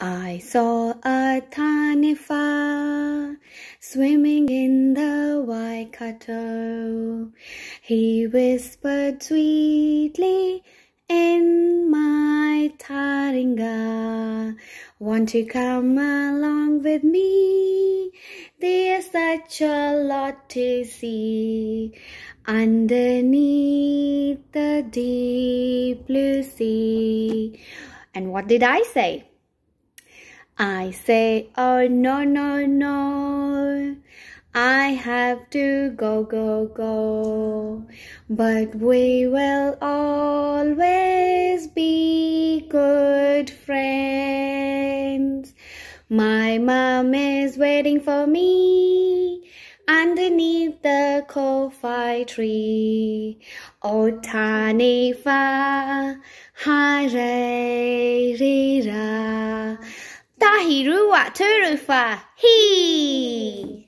I saw a Tanifa swimming in the Waikato. He whispered sweetly in my taringa, want to come along with me? There's such a lot to see underneath the deep blue sea. And what did I say? I say, oh no, no, no. I have to go, go, go. But we will always be good friends. My mom is waiting for me underneath the kofi tree. Oh, tanifa hare. Tahi Rua Turufa. Hee!